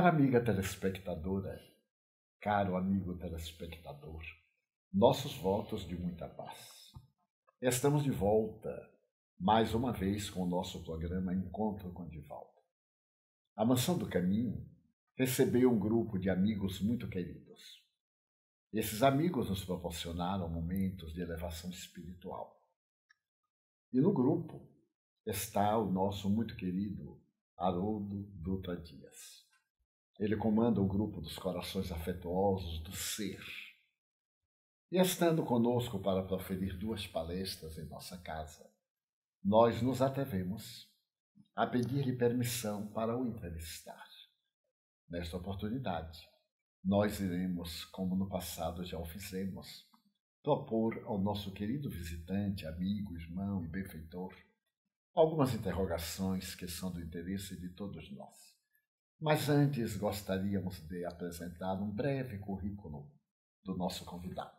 Cara amiga telespectadora, caro amigo telespectador, nossos votos de muita paz. Estamos de volta, mais uma vez, com o nosso programa Encontro com Divaldo. A Mansão do Caminho recebeu um grupo de amigos muito queridos. Esses amigos nos proporcionaram momentos de elevação espiritual. E no grupo está o nosso muito querido Haroldo Dutra Dias. Ele comanda o grupo dos corações afetuosos do ser. E estando conosco para proferir duas palestras em nossa casa, nós nos atrevemos a pedir-lhe permissão para o entrevistar. Nesta oportunidade, nós iremos, como no passado já o fizemos, propor ao nosso querido visitante, amigo, irmão e benfeitor algumas interrogações que são do interesse de todos nós. Mas antes gostaríamos de apresentar um breve currículo do nosso convidado.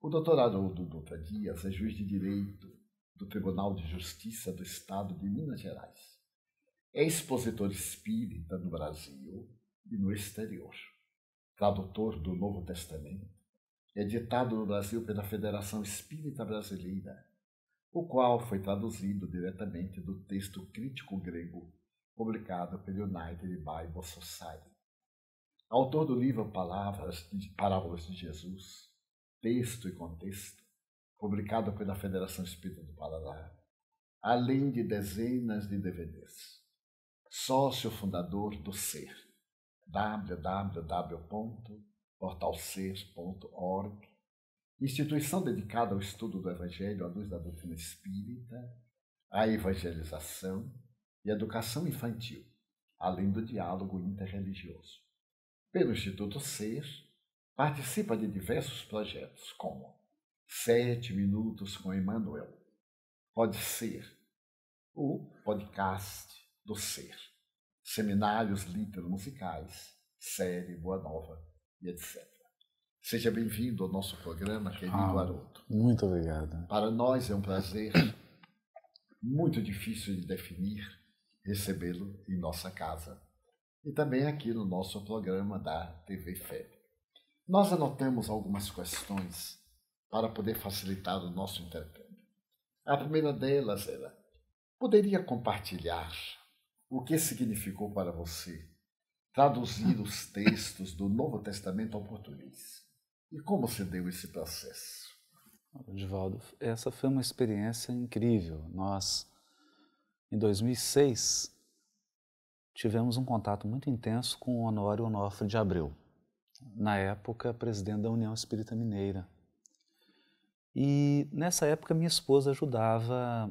O Dr. Haroldo Dutra Dias é juiz de direito do Tribunal de Justiça do Estado de Minas Gerais. É expositor espírita no Brasil e no exterior. Tradutor do Novo Testamento, editado é no Brasil pela Federação Espírita Brasileira, o qual foi traduzido diretamente do texto crítico grego publicado pelo United Bible Society. Autor do livro Palavras de, Parábolas de Jesus, Texto e Contexto, publicado pela Federação Espírita do Paraná, além de dezenas de DVDs. Sócio fundador do SER, www.portalser.org, instituição dedicada ao estudo do Evangelho à luz da doutrina espírita, à evangelização e educação infantil, além do diálogo interreligioso. Pelo Instituto Ser, participa de diversos projetos, como Sete Minutos com Emmanuel, Pode Ser, o podcast do Ser, seminários litero-musicais, série Boa Nova e etc. Seja bem-vindo ao nosso programa, querido ah, Haroldo. Muito obrigado. Para nós é um prazer muito difícil de definir recebê-lo em nossa casa e também aqui no nosso programa da TV Fé. Nós anotamos algumas questões para poder facilitar o nosso intercâmbio. A primeira delas era: poderia compartilhar o que significou para você traduzir os textos do Novo Testamento ao português? E como se deu esse processo? Osvaldo, essa foi uma experiência incrível. Nós em 2006, tivemos um contato muito intenso com o Honório Onofre de Abreu, na época presidente da União Espírita Mineira. E nessa época minha esposa ajudava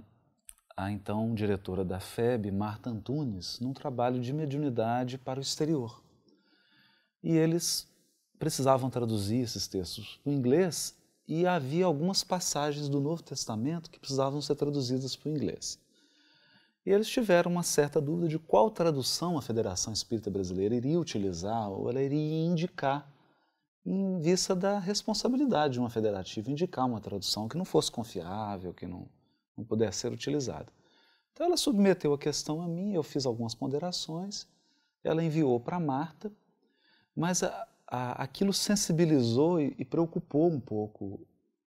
a então diretora da FEB, Marta Antunes, num trabalho de mediunidade para o exterior. E eles precisavam traduzir esses textos para o inglês e havia algumas passagens do Novo Testamento que precisavam ser traduzidas para o inglês. E eles tiveram uma certa dúvida de qual tradução a Federação Espírita Brasileira iria utilizar ou ela iria indicar, em vista da responsabilidade de uma federativa indicar uma tradução que não fosse confiável, que não, não pudesse ser utilizada. Então ela submeteu a questão a mim, eu fiz algumas ponderações, ela enviou para Marta, mas a, a, aquilo sensibilizou e, e preocupou um pouco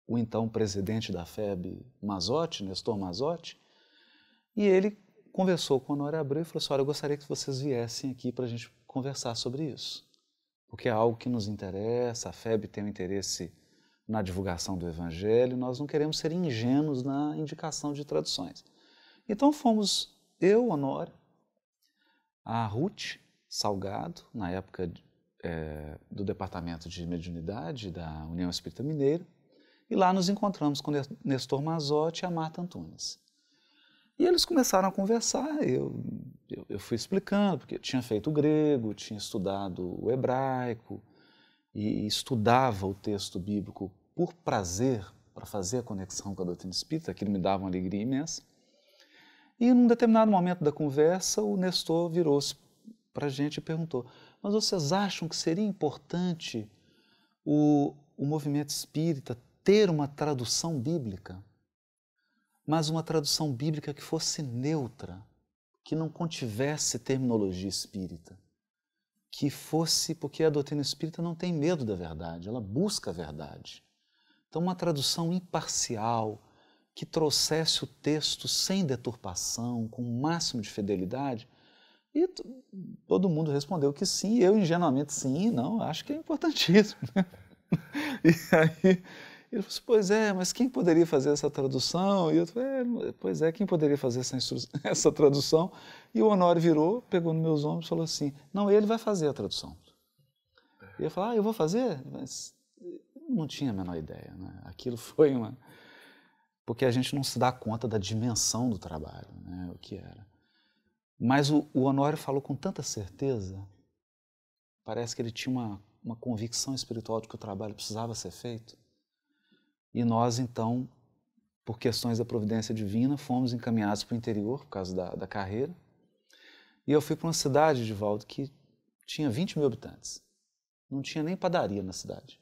o então presidente da FEB, Mazotti, Nestor Mazotti, e ele conversou com a Nora Abreu e falou assim: Olha, eu gostaria que vocês viessem aqui para a gente conversar sobre isso, porque é algo que nos interessa, a FEB tem um interesse na divulgação do Evangelho, nós não queremos ser ingênuos na indicação de traduções. Então fomos eu, Nora, a Ruth Salgado, na época é, do Departamento de Mediunidade da União Espírita Mineira, e lá nos encontramos com Nestor Mazotti e a Marta Antunes. E eles começaram a conversar, eu, eu, eu fui explicando, porque eu tinha feito grego, tinha estudado o hebraico, e estudava o texto bíblico por prazer, para fazer a conexão com a doutrina espírita, aquilo me dava uma alegria imensa. E num determinado momento da conversa, o Nestor virou-se para a gente e perguntou: Mas vocês acham que seria importante o, o movimento espírita ter uma tradução bíblica? mas uma tradução bíblica que fosse neutra, que não contivesse terminologia espírita, que fosse, porque a doutrina espírita não tem medo da verdade, ela busca a verdade. Então, uma tradução imparcial, que trouxesse o texto sem deturpação, com o máximo de fidelidade? E todo mundo respondeu que sim, eu ingenuamente sim, não, acho que é importantíssimo. Né? e aí ele falou assim, pois é, mas quem poderia fazer essa tradução? E eu falei, é, pois é, quem poderia fazer essa, essa tradução? E o Honório virou, pegou nos meus ombros e falou assim, não, ele vai fazer a tradução. E eu falei, ah, eu vou fazer? Mas não tinha a menor ideia, né? Aquilo foi uma... Porque a gente não se dá conta da dimensão do trabalho, né? O que era. Mas o, o Honório falou com tanta certeza, parece que ele tinha uma, uma convicção espiritual de que o trabalho precisava ser feito, e nós, então, por questões da providência divina, fomos encaminhados para o interior, por causa da, da carreira. E eu fui para uma cidade de Valdo que tinha 20 mil habitantes. Não tinha nem padaria na cidade.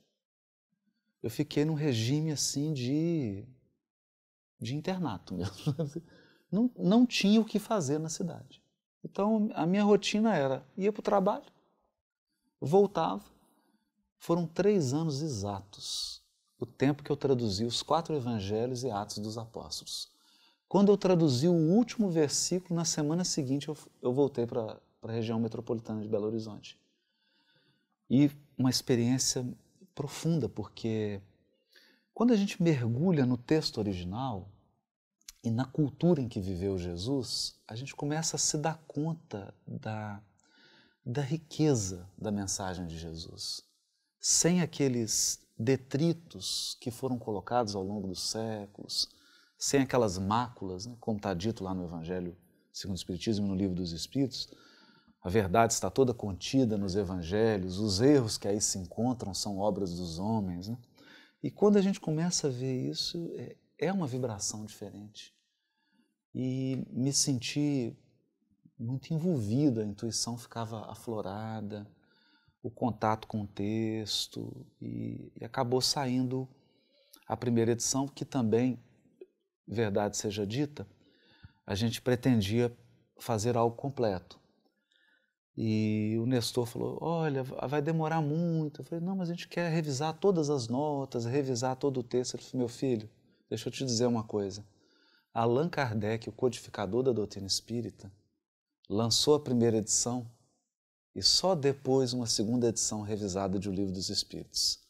Eu fiquei num regime assim de, de internato mesmo. Não, não tinha o que fazer na cidade. Então a minha rotina era: ia para o trabalho, voltava. Foram três anos exatos o tempo que eu traduzi os quatro evangelhos e Atos dos Apóstolos. Quando eu traduzi o último versículo, na semana seguinte eu, eu voltei para a região metropolitana de Belo Horizonte. E uma experiência profunda, porque quando a gente mergulha no texto original e na cultura em que viveu Jesus, a gente começa a se dar conta da, da riqueza da mensagem de Jesus. Sem aqueles detritos que foram colocados ao longo dos séculos, sem aquelas máculas, né, como está dito lá no Evangelho segundo o Espiritismo no Livro dos Espíritos. A verdade está toda contida nos evangelhos, os erros que aí se encontram são obras dos homens. Né? E quando a gente começa a ver isso, é, é uma vibração diferente. E me senti muito envolvido, a intuição ficava aflorada, o contato com o texto e, e acabou saindo a primeira edição, que também, verdade seja dita, a gente pretendia fazer algo completo. E o Nestor falou: Olha, vai demorar muito. Eu falei: Não, mas a gente quer revisar todas as notas, revisar todo o texto. Ele falou: Meu filho, deixa eu te dizer uma coisa. Allan Kardec, o codificador da doutrina espírita, lançou a primeira edição e só depois uma segunda edição revisada de O Livro dos Espíritos.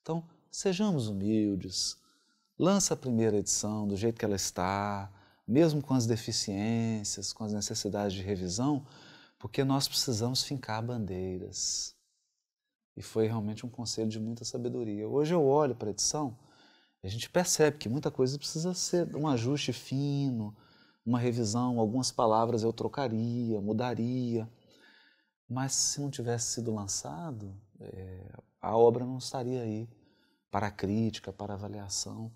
Então, sejamos humildes, lança a primeira edição do jeito que ela está, mesmo com as deficiências, com as necessidades de revisão, porque nós precisamos fincar bandeiras. E foi realmente um conselho de muita sabedoria. Hoje eu olho para a edição e a gente percebe que muita coisa precisa ser um ajuste fino, uma revisão, algumas palavras eu trocaria, mudaria. Mas se não tivesse sido lançado, é, a obra não estaria aí para crítica, para avaliação.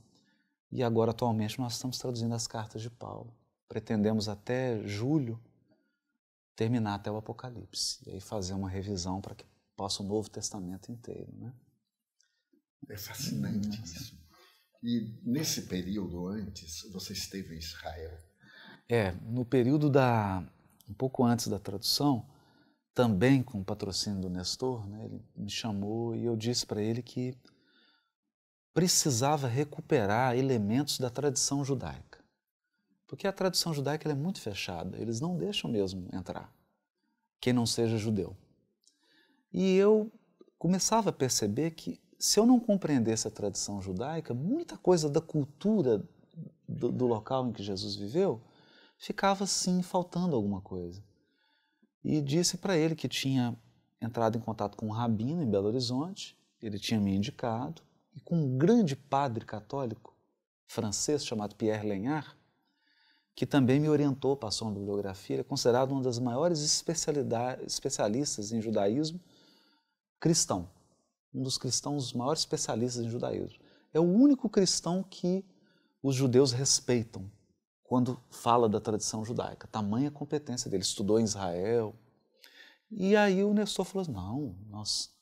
E agora, atualmente, nós estamos traduzindo as cartas de Paulo. Pretendemos até julho terminar até o Apocalipse e aí fazer uma revisão para que possa o Novo Testamento inteiro, né? É fascinante hum, isso. E nesse período antes, você esteve em Israel? É, no período da um pouco antes da tradução, também com o patrocínio do Nestor, né, ele me chamou e eu disse para ele que precisava recuperar elementos da tradição judaica. Porque a tradição judaica é muito fechada, eles não deixam mesmo entrar quem não seja judeu. E eu começava a perceber que se eu não compreendesse a tradição judaica, muita coisa da cultura do, do local em que Jesus viveu ficava sim faltando alguma coisa e disse para ele que tinha entrado em contato com um rabino em Belo Horizonte, ele tinha me indicado, e com um grande padre católico francês chamado Pierre Lenhard, que também me orientou, passou uma bibliografia, é considerado uma das maiores especialistas em judaísmo cristão, um dos cristãos maiores especialistas em judaísmo. É o único cristão que os judeus respeitam, quando fala da tradição judaica. Tamanha competência dele. Estudou em Israel. E aí o Nestor falou: assim, não, nós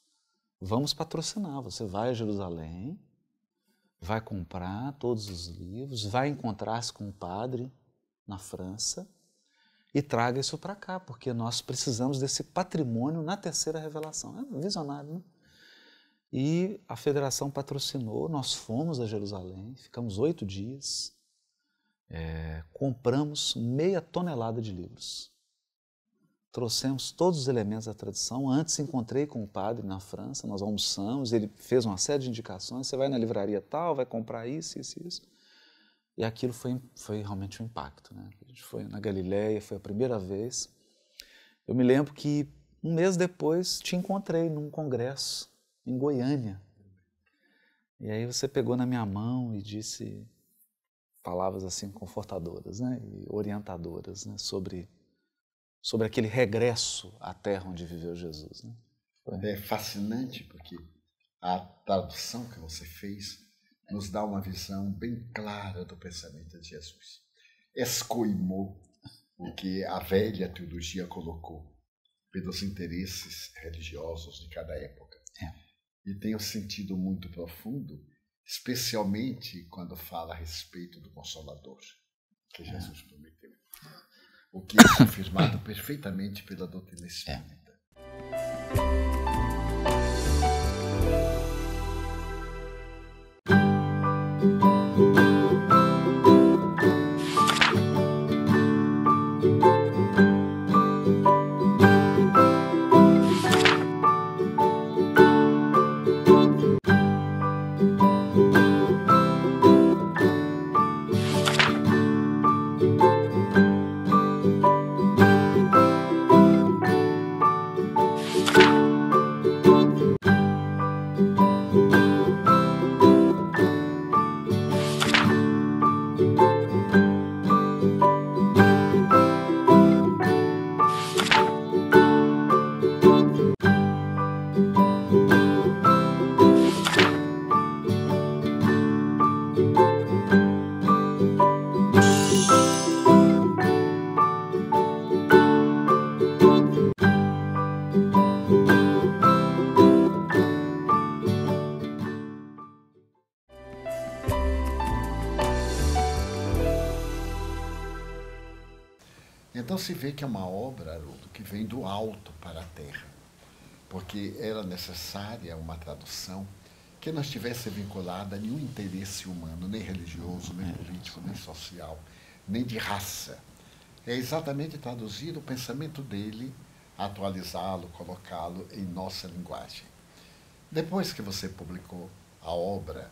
vamos patrocinar. Você vai a Jerusalém, vai comprar todos os livros, vai encontrar-se com o um padre na França e traga isso para cá, porque nós precisamos desse patrimônio na terceira revelação. É visionário, né? E a federação patrocinou, nós fomos a Jerusalém, ficamos oito dias é, compramos meia tonelada de livros. Trouxemos todos os elementos da tradição. Antes encontrei com o padre na França, nós almoçamos, ele fez uma série de indicações. Você vai na livraria tal, vai comprar isso, isso, isso. E aquilo foi, foi realmente um impacto. Né? A gente foi na Galileia, foi a primeira vez. Eu me lembro que um mês depois te encontrei num congresso em Goiânia. E aí você pegou na minha mão e disse: palavras assim confortadoras né? e orientadoras né? sobre, sobre aquele regresso à terra onde viveu Jesus. Né? É fascinante porque a tradução que você fez nos dá uma visão bem clara do pensamento de Jesus. Escoimou o que a velha teologia colocou pelos interesses religiosos de cada época. É. E tem um sentido muito profundo especialmente quando fala a respeito do Consolador que é. Jesus prometeu, o que é confirmado perfeitamente pela doutrina espírita. É. se vê que é uma obra, Haroldo, que vem do alto para a terra, porque era necessária uma tradução que não estivesse vinculada a nenhum interesse humano, nem religioso, nem é, político, nem social, nem de raça. É exatamente traduzir o pensamento dele, atualizá-lo, colocá-lo em nossa linguagem. Depois que você publicou a obra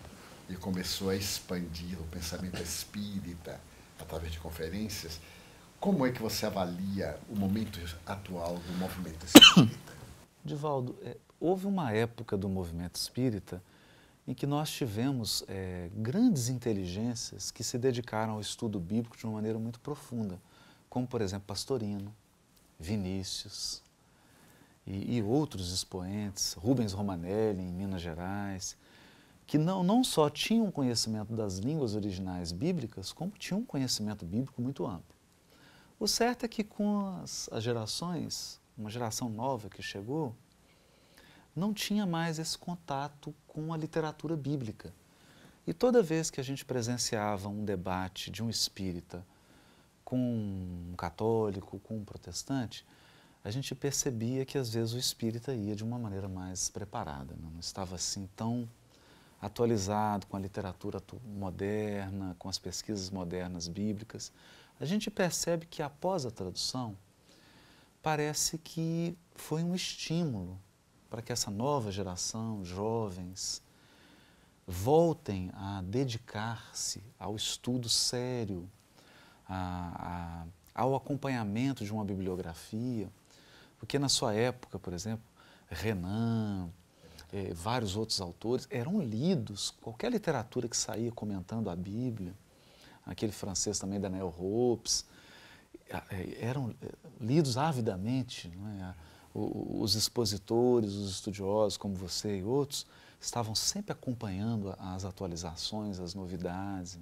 e começou a expandir o pensamento espírita através de conferências, como é que você avalia o momento atual do movimento espírita? Divaldo, é, houve uma época do movimento espírita em que nós tivemos é, grandes inteligências que se dedicaram ao estudo bíblico de uma maneira muito profunda, como, por exemplo, Pastorino, Vinícius e, e outros expoentes, Rubens Romanelli, em Minas Gerais, que não, não só tinham conhecimento das línguas originais bíblicas, como tinham um conhecimento bíblico muito amplo. O certo é que com as, as gerações, uma geração nova que chegou, não tinha mais esse contato com a literatura bíblica. E toda vez que a gente presenciava um debate de um espírita com um católico, com um protestante, a gente percebia que às vezes o espírita ia de uma maneira mais preparada, né? não estava assim tão atualizado com a literatura moderna, com as pesquisas modernas bíblicas a gente percebe que após a tradução, parece que foi um estímulo para que essa nova geração, jovens, voltem a dedicar-se ao estudo sério, a, a, ao acompanhamento de uma bibliografia, porque na sua época, por exemplo, Renan, eh, vários outros autores eram lidos, qualquer literatura que saía comentando a Bíblia aquele francês também, Daniel Ropes, é, é, eram é, lidos avidamente. Os expositores, os estudiosos, como você e outros, estavam sempre acompanhando as atualizações, as novidades.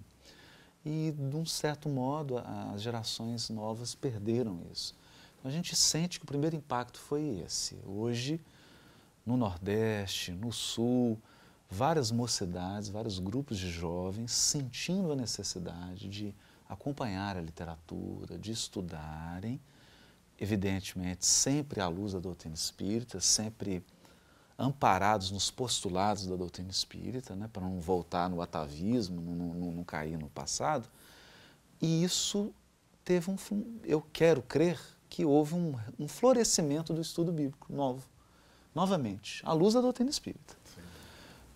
E, de um certo modo, as gerações novas perderam isso. a gente sente que o primeiro impacto foi esse. Hoje, no Nordeste, no Sul, várias mocidades, vários grupos de jovens sentindo a necessidade de acompanhar a literatura, de estudarem, evidentemente sempre à luz da doutrina espírita, sempre amparados nos postulados da doutrina espírita, né, para não voltar no atavismo, não, não, não cair no passado. E isso teve um. Eu quero crer que houve um, um florescimento do estudo bíblico novo, novamente, à luz da doutrina espírita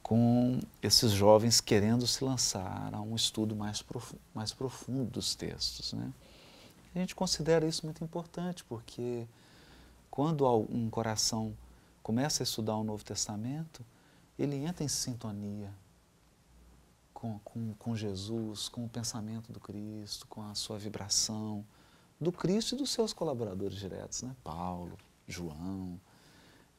com esses jovens querendo se lançar a um estudo mais profundo, mais profundo dos textos. Né? A gente considera isso muito importante, porque quando um coração começa a estudar o Novo Testamento, ele entra em sintonia com, com, com Jesus, com o pensamento do Cristo, com a sua vibração, do Cristo e dos seus colaboradores diretos, né? Paulo, João,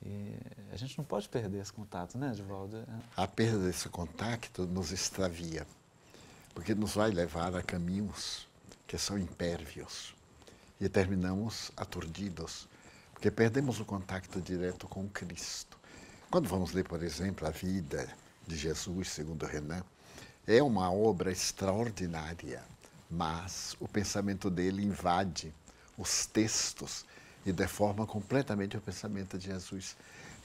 e a gente não pode perder esse contato, né, Edvaldo? A perda desse contato nos extravia, porque nos vai levar a caminhos que são impérvios e terminamos aturdidos, porque perdemos o contato direto com Cristo. Quando vamos ler, por exemplo, a vida de Jesus, segundo Renan, é uma obra extraordinária, mas o pensamento dele invade os textos e deforma completamente o pensamento de Jesus.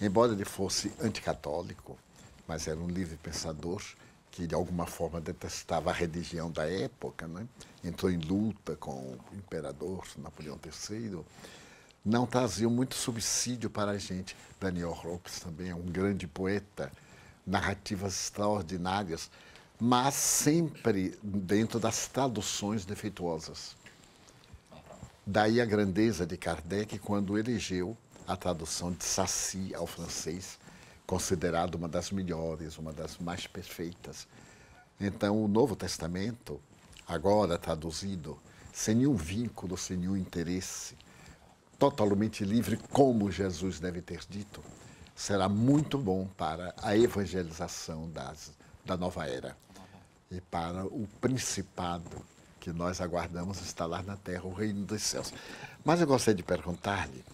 Embora ele fosse anticatólico, mas era um livre pensador que de alguma forma detestava a religião da época, né? entrou em luta com o imperador Napoleão III, não traziam muito subsídio para a gente. Daniel Ropes também é um grande poeta, narrativas extraordinárias, mas sempre dentro das traduções defeituosas. Daí a grandeza de Kardec quando elegeu a tradução de Saci ao francês, considerado uma das melhores, uma das mais perfeitas. Então, o Novo Testamento, agora traduzido, sem nenhum vínculo, sem nenhum interesse, totalmente livre, como Jesus deve ter dito, será muito bom para a evangelização das, da nova era e para o principado que nós aguardamos instalar na terra o reino dos céus. Mas eu gostaria de perguntar-lhe,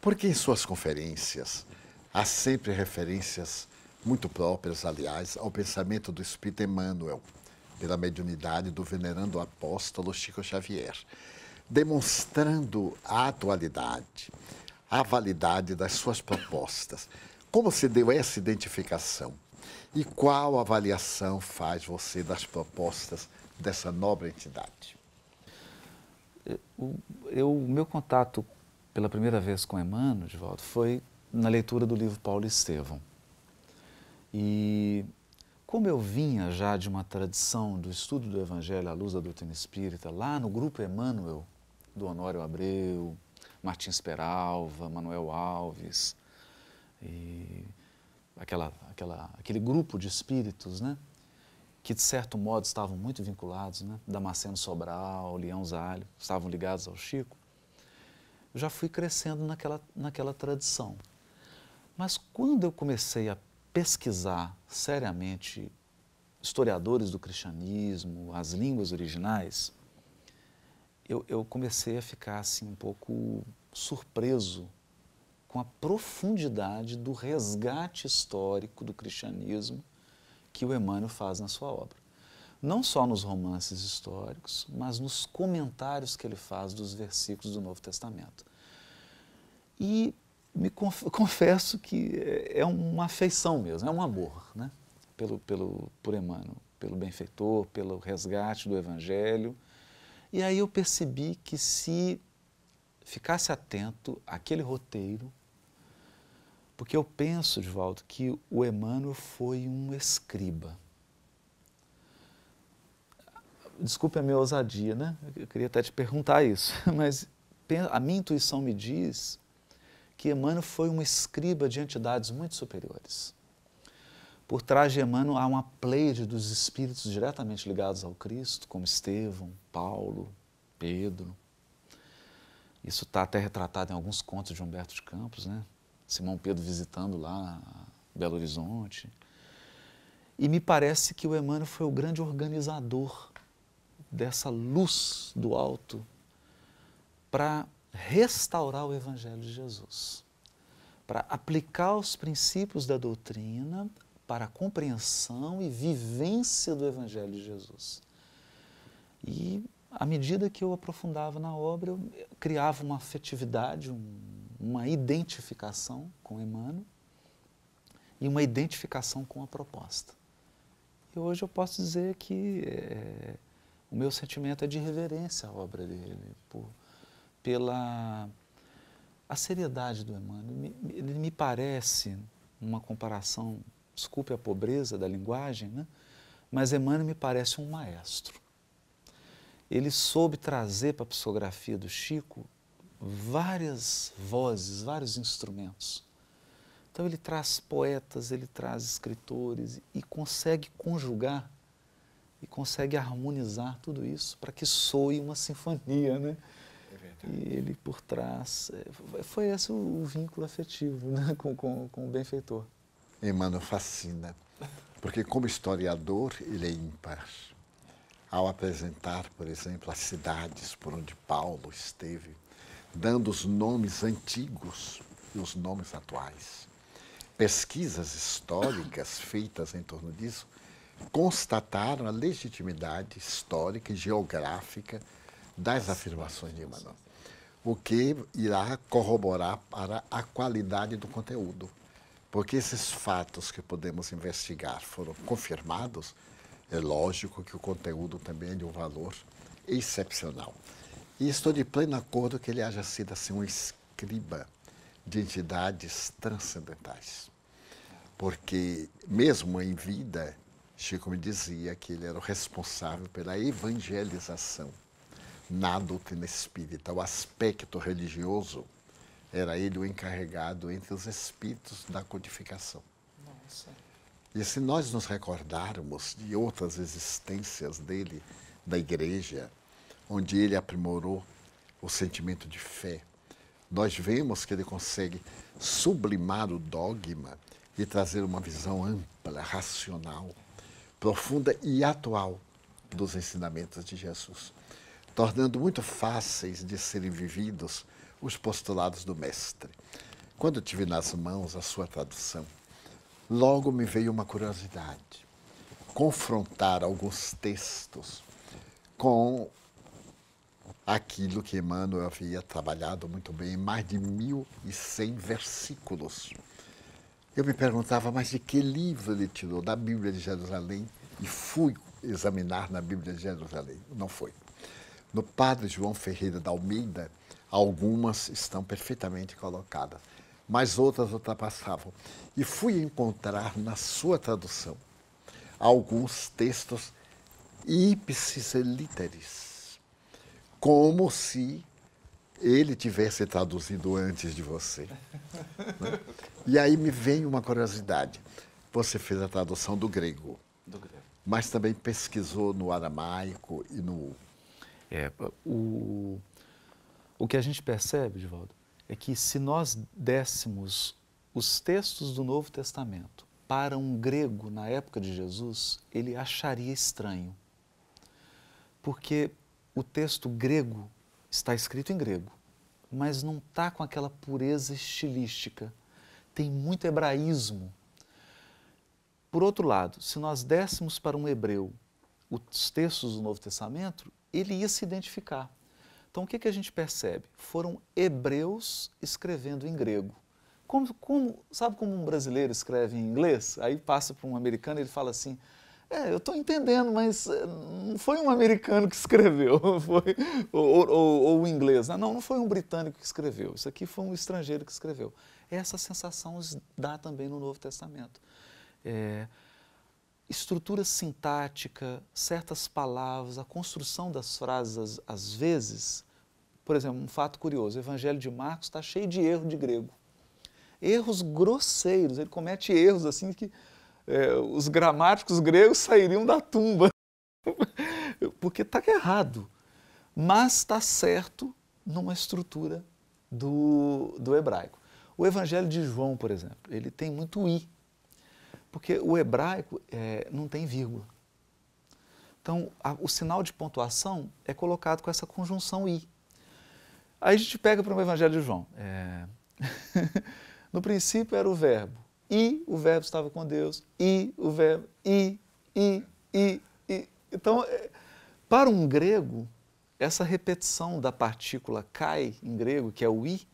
por que em suas conferências há sempre referências muito próprias, aliás, ao pensamento do Espírito Emmanuel, pela mediunidade do venerando apóstolo Chico Xavier, demonstrando a atualidade, a validade das suas propostas. Como se deu essa identificação? E qual avaliação faz você das propostas dessa nobre entidade? Eu, o meu contato pela primeira vez com Emmanuel, de volta, foi na leitura do livro Paulo Estevam. E como eu vinha já de uma tradição do estudo do Evangelho à luz da doutrina espírita, lá no grupo Emmanuel, do Honório Abreu, Martins Peralva, Manuel Alves, e aquela, aquela, aquele grupo de espíritos, né? que de certo modo estavam muito vinculados, né? Damasceno Sobral, Leão Zalho, estavam ligados ao Chico, eu já fui crescendo naquela, naquela tradição. Mas quando eu comecei a pesquisar seriamente historiadores do cristianismo, as línguas originais, eu, eu comecei a ficar assim um pouco surpreso com a profundidade do resgate histórico do cristianismo que o Emmanuel faz na sua obra. Não só nos romances históricos, mas nos comentários que ele faz dos versículos do Novo Testamento. E me confesso que é, é uma afeição mesmo, é um amor né? pelo, pelo, por Emmanuel, pelo benfeitor, pelo resgate do Evangelho. E aí eu percebi que se ficasse atento àquele roteiro, porque eu penso, Divaldo, que o Emmanuel foi um escriba. Desculpe a minha ousadia, né? Eu queria até te perguntar isso, mas a minha intuição me diz que Emmanuel foi um escriba de entidades muito superiores. Por trás de Emmanuel há uma pleide dos espíritos diretamente ligados ao Cristo, como Estevão, Paulo, Pedro. Isso está até retratado em alguns contos de Humberto de Campos, né? Simão Pedro visitando lá Belo Horizonte. E me parece que o Emmanuel foi o grande organizador dessa luz do alto para restaurar o Evangelho de Jesus, para aplicar os princípios da doutrina para a compreensão e vivência do Evangelho de Jesus. E à medida que eu aprofundava na obra, eu criava uma afetividade, um uma identificação com Emmanuel e uma identificação com a proposta. E hoje eu posso dizer que é, o meu sentimento é de reverência à obra dele, por, pela a seriedade do Emmanuel. Ele me parece, numa comparação, desculpe a pobreza da linguagem, né? mas Emmanuel me parece um maestro. Ele soube trazer para a psicografia do Chico várias vozes, vários instrumentos. Então ele traz poetas, ele traz escritores e consegue conjugar e consegue harmonizar tudo isso para que soe uma sinfonia, né? É e ele por trás. É, foi esse o vínculo afetivo né? com, com, com o benfeitor. Emmanuel fascina, porque como historiador ele é ímpar. Ao apresentar, por exemplo, as cidades por onde Paulo esteve, dando os nomes antigos e os nomes atuais. Pesquisas históricas feitas em torno disso constataram a legitimidade histórica e geográfica das afirmações de Emmanuel, o que irá corroborar para a qualidade do conteúdo. Porque esses fatos que podemos investigar foram confirmados, é lógico que o conteúdo também é de um valor excepcional. E estou de pleno acordo que ele haja sido assim um escriba de entidades transcendentais. Porque, mesmo em vida, Chico me dizia que ele era o responsável pela evangelização na doutrina espírita. O aspecto religioso era ele o encarregado entre os espíritos da codificação. Nossa. E se nós nos recordarmos de outras existências dele, da igreja, onde ele aprimorou o sentimento de fé. Nós vemos que ele consegue sublimar o dogma e trazer uma visão ampla, racional, profunda e atual dos ensinamentos de Jesus, tornando muito fáceis de serem vividos os postulados do Mestre. Quando tive nas mãos a sua tradução, logo me veio uma curiosidade: confrontar alguns textos com aquilo que Emmanuel havia trabalhado muito bem, mais de 1.100 versículos. Eu me perguntava, mas de que livro ele tirou? Da Bíblia de Jerusalém? E fui examinar na Bíblia de Jerusalém. Não foi. No Padre João Ferreira da Almeida, algumas estão perfeitamente colocadas, mas outras ultrapassavam. E fui encontrar na sua tradução alguns textos ipsis literis como se ele tivesse traduzido antes de você. Né? E aí me vem uma curiosidade. Você fez a tradução do grego, do grego. mas também pesquisou no aramaico e no. É, o, o que a gente percebe, Divaldo, é que se nós dessemos os textos do Novo Testamento para um grego na época de Jesus, ele acharia estranho. Porque o texto grego está escrito em grego, mas não está com aquela pureza estilística. Tem muito hebraísmo. Por outro lado, se nós dessemos para um hebreu os textos do Novo Testamento, ele ia se identificar. Então, o que, que a gente percebe? Foram hebreus escrevendo em grego. Como, como, sabe como um brasileiro escreve em inglês? Aí passa para um americano e ele fala assim: é, eu estou entendendo, mas eh, não foi um americano que escreveu, foi, ou, ou, ou um inglês. Né? Não, não foi um britânico que escreveu, isso aqui foi um estrangeiro que escreveu. Essa sensação dá também no Novo Testamento. É, estrutura sintática, certas palavras, a construção das frases, às vezes. Por exemplo, um fato curioso: o Evangelho de Marcos está cheio de erro de grego. Erros grosseiros, ele comete erros assim que é, os gramáticos gregos sairiam da tumba, porque está errado. Mas está certo numa estrutura do, do hebraico. O Evangelho de João, por exemplo, ele tem muito i, porque o hebraico é, não tem vírgula. Então, a, o sinal de pontuação é colocado com essa conjunção i. Aí a gente pega para o Evangelho de João. É... no princípio era o verbo, e o verbo estava com Deus, e o verbo, e, e, e, e. Então, é, para um grego, essa repetição da partícula kai em grego, que é o i,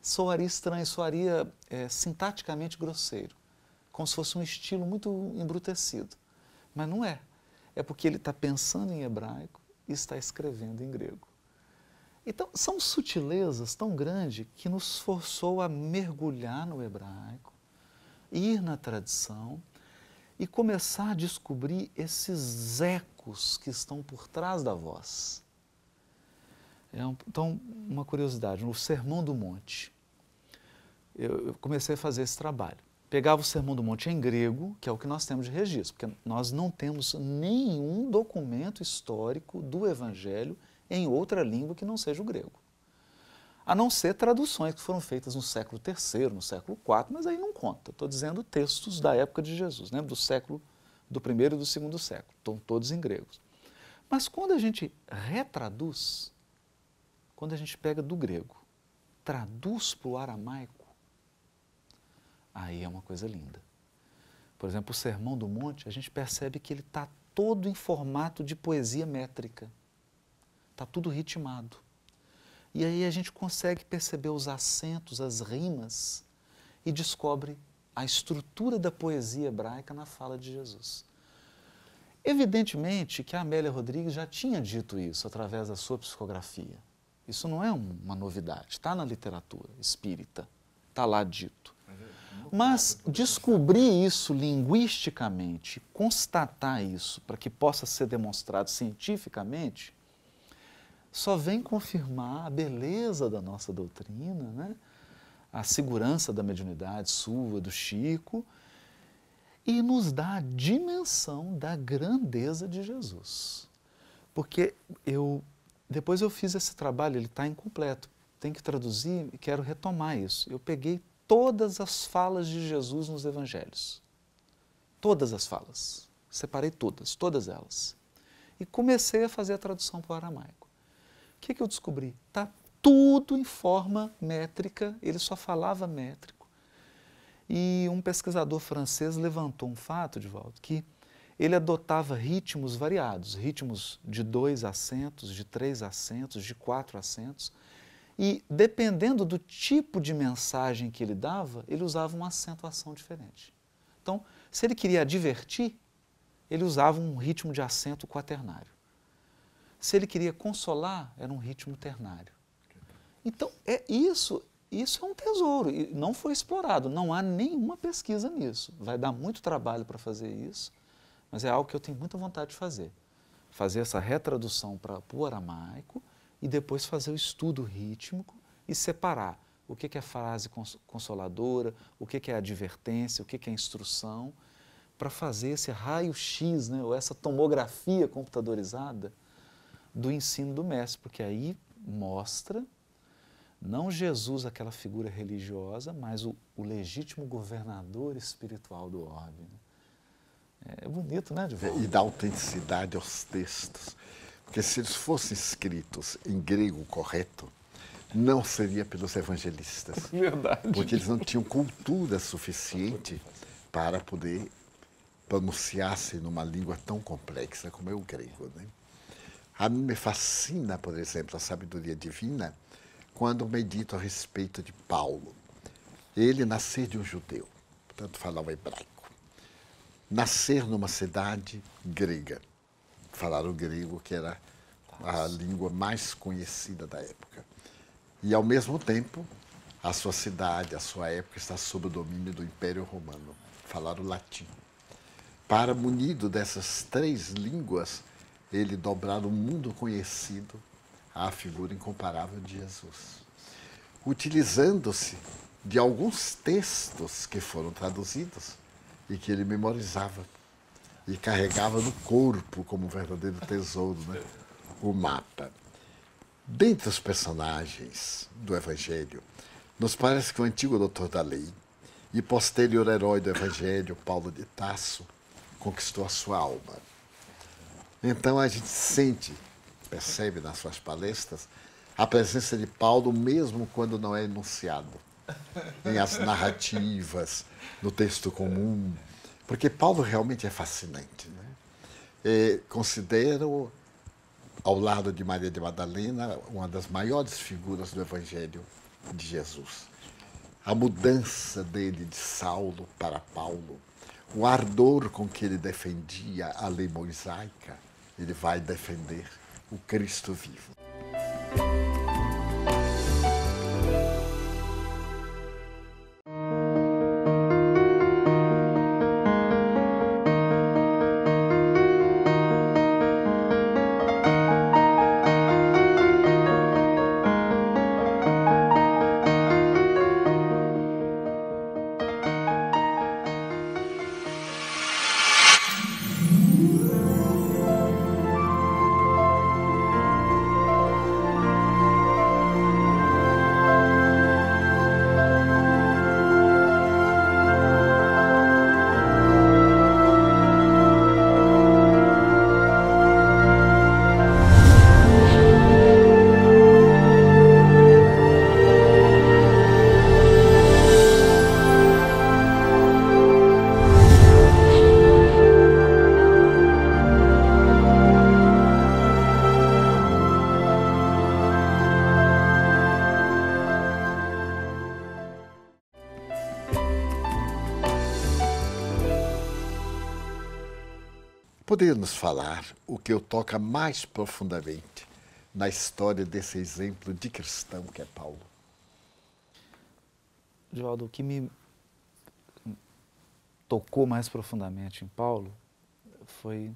soaria estranho, soaria é, sintaticamente grosseiro, como se fosse um estilo muito embrutecido. Mas não é. É porque ele está pensando em hebraico e está escrevendo em grego. Então, são sutilezas tão grandes que nos forçou a mergulhar no hebraico, ir na tradição e começar a descobrir esses ecos que estão por trás da voz. É um, então, uma curiosidade, no Sermão do Monte, eu, eu comecei a fazer esse trabalho. Pegava o Sermão do Monte em grego, que é o que nós temos de registro, porque nós não temos nenhum documento histórico do Evangelho em outra língua que não seja o grego a não ser traduções que foram feitas no século III, no século IV, mas aí não conta. Estou dizendo textos da época de Jesus, né? do século do primeiro e do segundo século, estão todos em gregos. Mas quando a gente retraduz, quando a gente pega do grego, traduz para o aramaico, aí é uma coisa linda. Por exemplo, o Sermão do Monte, a gente percebe que ele está todo em formato de poesia métrica, está tudo ritmado. E aí a gente consegue perceber os acentos, as rimas e descobre a estrutura da poesia hebraica na fala de Jesus. Evidentemente que a Amélia Rodrigues já tinha dito isso através da sua psicografia. Isso não é uma novidade, está na literatura espírita, está lá dito. Mas descobrir isso linguisticamente, constatar isso para que possa ser demonstrado cientificamente, só vem confirmar a beleza da nossa doutrina, né? a segurança da mediunidade sua, do Chico, e nos dá a dimensão da grandeza de Jesus. Porque eu depois eu fiz esse trabalho, ele está incompleto, tem que traduzir e quero retomar isso. Eu peguei todas as falas de Jesus nos evangelhos. Todas as falas. Separei todas, todas elas. E comecei a fazer a tradução para o aramaico que, que eu descobri? Tá tudo em forma métrica, ele só falava métrico. E um pesquisador francês levantou um fato, volta que ele adotava ritmos variados, ritmos de dois acentos, de três acentos, de quatro acentos, e dependendo do tipo de mensagem que ele dava, ele usava uma acentuação diferente. Então, se ele queria divertir, ele usava um ritmo de acento quaternário. Se ele queria consolar, era um ritmo ternário. Então, é isso, isso é um tesouro e não foi explorado, não há nenhuma pesquisa nisso. Vai dar muito trabalho para fazer isso, mas é algo que eu tenho muita vontade de fazer. Fazer essa retradução para o aramaico e depois fazer o estudo rítmico e separar o que, que é frase consoladora, o que, que é advertência, o que, que é instrução, para fazer esse raio-x, né, ou essa tomografia computadorizada, do ensino do mestre, porque aí mostra não Jesus, aquela figura religiosa, mas o, o legítimo governador espiritual do orbe. Né? É bonito, né, Divaldo? É, e dá autenticidade aos textos. Porque se eles fossem escritos em grego correto, não seria pelos evangelistas. Verdade. Porque eles não tinham cultura suficiente para poder pronunciar-se numa língua tão complexa como é o grego. Né? A mim me fascina, por exemplo, a sabedoria divina quando medito a respeito de Paulo. Ele nascer de um judeu, portanto falava hebraico. Nascer numa cidade grega, falar o grego que era a língua mais conhecida da época. E ao mesmo tempo, a sua cidade, a sua época está sob o domínio do Império Romano, falar o latim. Para munido dessas três línguas, ele dobrar o mundo conhecido à figura incomparável de Jesus. Utilizando-se de alguns textos que foram traduzidos e que ele memorizava e carregava no corpo como um verdadeiro tesouro, né? o mapa. Dentre os personagens do Evangelho, nos parece que o antigo doutor da lei e posterior herói do Evangelho, Paulo de Tasso, conquistou a sua alma então a gente sente, percebe nas suas palestras, a presença de Paulo mesmo quando não é enunciado, em as narrativas, no texto comum, porque Paulo realmente é fascinante. Né? E é, considero, ao lado de Maria de Madalena, uma das maiores figuras do Evangelho de Jesus. A mudança dele de Saulo para Paulo, o ardor com que ele defendia a lei mosaica ele vai defender o Cristo vivo. vamos falar o que eu toca mais profundamente na história desse exemplo de cristão que é Paulo. Joaldo, o que me tocou mais profundamente em Paulo foi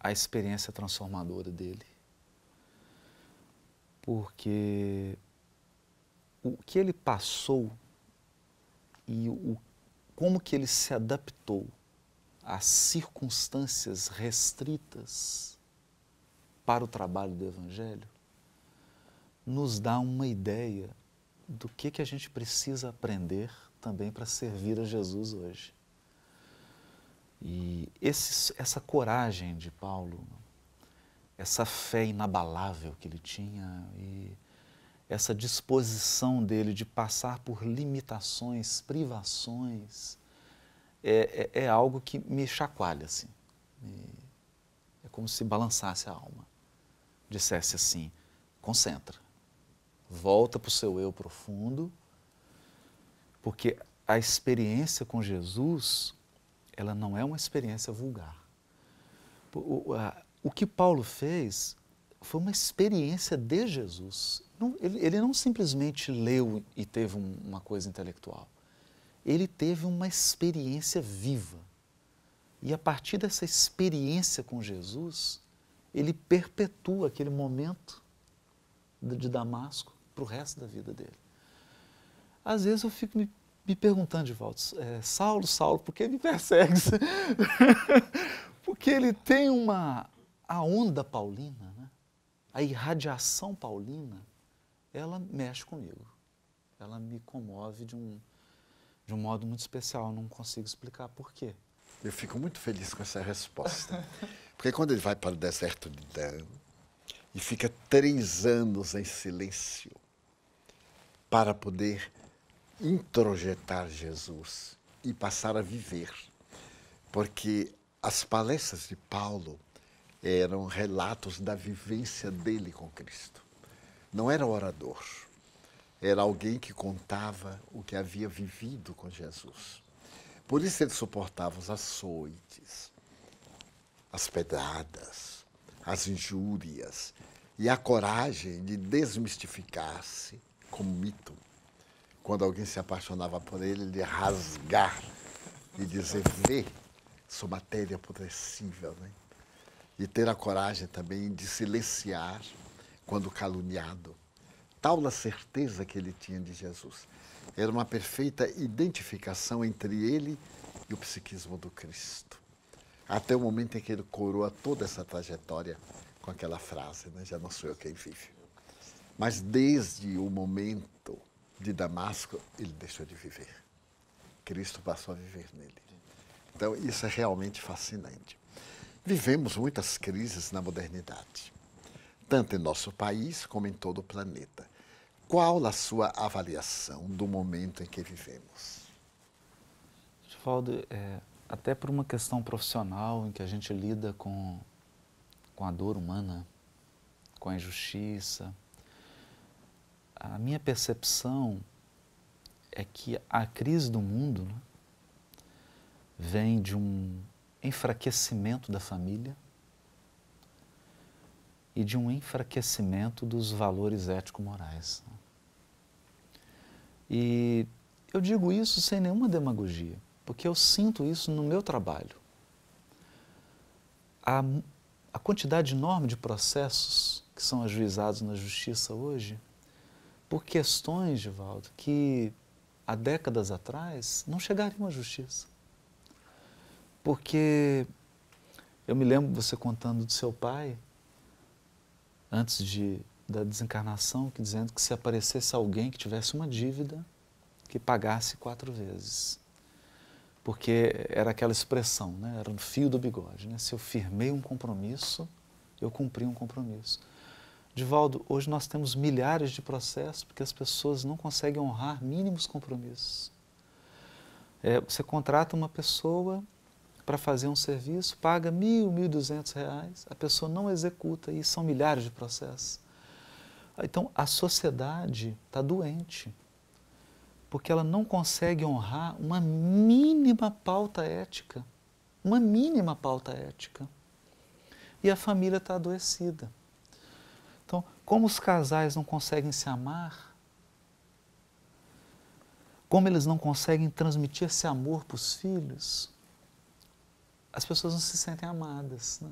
a experiência transformadora dele. Porque o que ele passou e o, como que ele se adaptou as circunstâncias restritas para o trabalho do Evangelho, nos dá uma ideia do que, que a gente precisa aprender também para servir a Jesus hoje. E esse, essa coragem de Paulo, essa fé inabalável que ele tinha e essa disposição dele de passar por limitações, privações, é, é, é algo que me chacoalha, assim. é como se balançasse a alma. Dissesse assim, concentra, volta para o seu eu profundo, porque a experiência com Jesus, ela não é uma experiência vulgar. O, a, o que Paulo fez foi uma experiência de Jesus. Não, ele, ele, não simplesmente leu e teve um, uma coisa intelectual ele teve uma experiência viva. E a partir dessa experiência com Jesus, ele perpetua aquele momento de Damasco para o resto da vida dele. Às vezes eu fico me, me perguntando, Divaldo, é, Saulo, Saulo, por que me persegue? Porque ele tem uma. A onda paulina, né? a irradiação paulina, ela mexe comigo. Ela me comove de um, de um modo muito especial. Não consigo explicar por quê. Eu fico muito feliz com essa resposta. Porque quando ele vai para o deserto de Dan e fica três anos em silêncio para poder introjetar Jesus e passar a viver. Porque as palestras de Paulo eram relatos da vivência dele com Cristo. Não era orador era alguém que contava o que havia vivido com Jesus. Por isso ele suportava os açoites, as pedradas, as injúrias e a coragem de desmistificar-se como mito. Quando alguém se apaixonava por ele, ele rasgar e dizer: Vê, sou matéria apodrecível. Né? E ter a coragem também de silenciar quando caluniado tal a certeza que ele tinha de Jesus. Era uma perfeita identificação entre ele e o psiquismo do Cristo. Até o momento em que ele coroa toda essa trajetória com aquela frase, né? já não sou eu quem vive. Mas desde o momento de Damasco, ele deixou de viver. Cristo passou a viver nele. Então, isso é realmente fascinante. Vivemos muitas crises na modernidade, tanto em nosso país como em todo o planeta. Qual a sua avaliação do momento em que vivemos? Divaldo, é, até por uma questão profissional em que a gente lida com, com a dor humana, com a injustiça, a minha percepção é que a crise do mundo né, vem de um enfraquecimento da família e de um enfraquecimento dos valores ético-morais. Né? E eu digo isso sem nenhuma demagogia, porque eu sinto isso no meu trabalho. A, a quantidade enorme de processos que são ajuizados na justiça hoje por questões, Givaldo, que há décadas atrás não chegariam à justiça. Porque eu me lembro você contando do seu pai, antes de da desencarnação, que dizendo que se aparecesse alguém que tivesse uma dívida, que pagasse quatro vezes. Porque era aquela expressão, né? era um fio do bigode. Né? Se eu firmei um compromisso, eu cumpri um compromisso. Divaldo, hoje nós temos milhares de processos porque as pessoas não conseguem honrar mínimos compromissos. É, você contrata uma pessoa para fazer um serviço, paga mil, mil duzentos reais, a pessoa não executa e são milhares de processos. Ah, então, a sociedade está doente, porque ela não consegue honrar uma mínima pauta ética. Uma mínima pauta ética. E a família está adoecida. Então, como os casais não conseguem se amar, como eles não conseguem transmitir esse amor para os filhos, as pessoas não se sentem amadas. Né?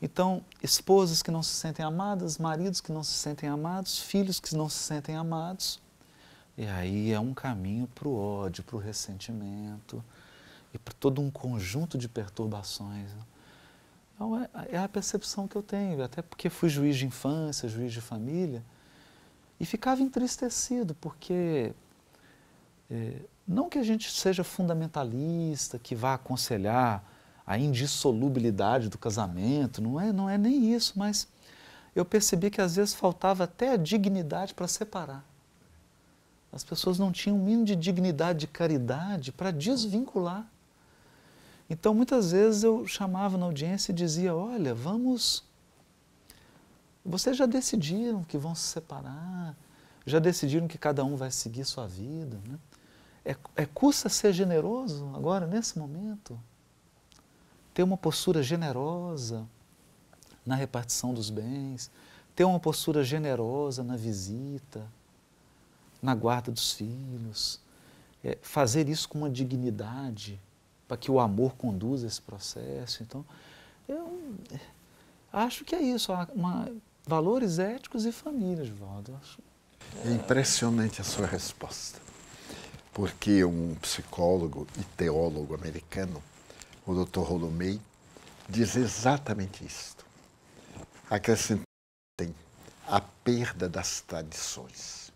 Então, esposas que não se sentem amadas, maridos que não se sentem amados, filhos que não se sentem amados. E aí é um caminho para o ódio, para o ressentimento e para todo um conjunto de perturbações. Né? Então, é, é a percepção que eu tenho, até porque fui juiz de infância, juiz de família, e ficava entristecido, porque é, não que a gente seja fundamentalista, que vá aconselhar a indissolubilidade do casamento, não é, não é nem isso, mas eu percebi que às vezes faltava até a dignidade para separar. As pessoas não tinham o um mínimo de dignidade, de caridade para desvincular. Então, muitas vezes eu chamava na audiência e dizia: Olha, vamos. Vocês já decidiram que vão se separar, já decidiram que cada um vai seguir sua vida. Né? É, é custa ser generoso agora, nesse momento? ter uma postura generosa na repartição dos bens, ter uma postura generosa na visita, na guarda dos filhos, é, fazer isso com uma dignidade para que o amor conduza esse processo. Então, eu é, acho que é isso, uma, valores éticos e família, Valdo, é impressionante a sua resposta, porque um psicólogo e teólogo americano o Dr. Rolomei, diz exatamente isto. Acrescentem a perda das tradições,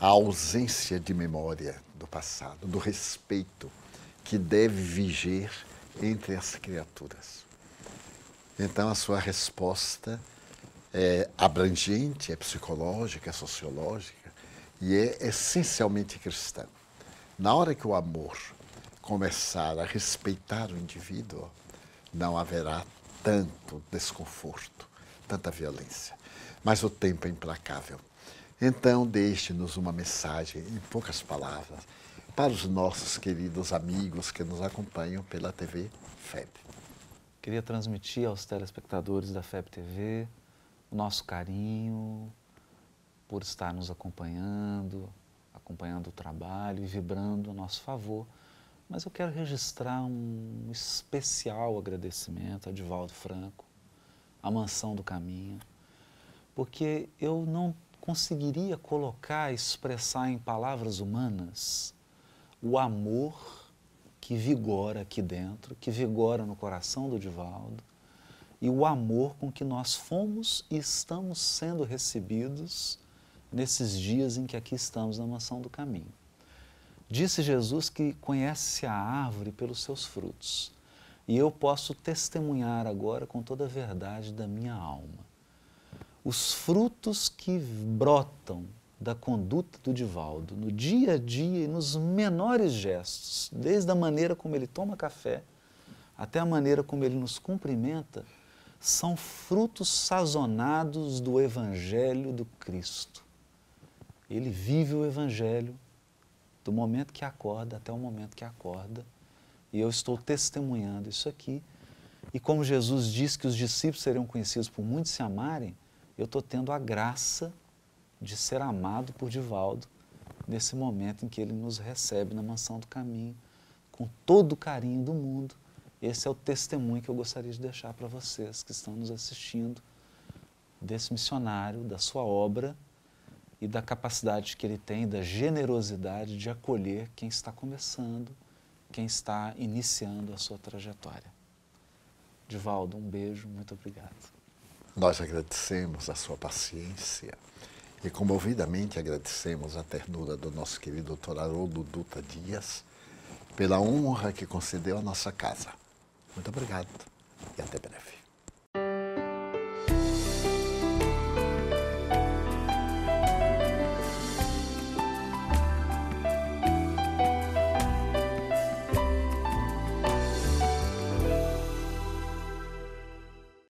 a ausência de memória do passado, do respeito que deve viger entre as criaturas. Então, a sua resposta é abrangente, é psicológica, é sociológica e é essencialmente cristã. Na hora que o amor começar a respeitar o indivíduo, não haverá tanto desconforto, tanta violência. Mas o tempo é implacável. Então, deixe-nos uma mensagem, em poucas palavras, para os nossos queridos amigos que nos acompanham pela TV FEB. Queria transmitir aos telespectadores da FEB TV o nosso carinho por estar nos acompanhando, acompanhando o trabalho e vibrando a nosso favor mas eu quero registrar um especial agradecimento a Divaldo Franco, à Mansão do Caminho, porque eu não conseguiria colocar, expressar em palavras humanas o amor que vigora aqui dentro, que vigora no coração do Divaldo, e o amor com que nós fomos e estamos sendo recebidos nesses dias em que aqui estamos na Mansão do Caminho. Disse Jesus que conhece a árvore pelos seus frutos. E eu posso testemunhar agora com toda a verdade da minha alma. Os frutos que brotam da conduta do Divaldo no dia a dia e nos menores gestos, desde a maneira como ele toma café até a maneira como ele nos cumprimenta, são frutos sazonados do Evangelho do Cristo. Ele vive o Evangelho do momento que acorda até o momento que acorda. E eu estou testemunhando isso aqui. E como Jesus disse que os discípulos seriam conhecidos por muitos se amarem, eu estou tendo a graça de ser amado por Divaldo nesse momento em que ele nos recebe na mansão do caminho, com todo o carinho do mundo. Esse é o testemunho que eu gostaria de deixar para vocês que estão nos assistindo, desse missionário, da sua obra e da capacidade que ele tem, da generosidade de acolher quem está começando, quem está iniciando a sua trajetória. Divaldo, um beijo, muito obrigado. Nós agradecemos a sua paciência e comovidamente agradecemos a ternura do nosso querido doutor Haroldo Duta Dias pela honra que concedeu à nossa casa. Muito obrigado e até breve.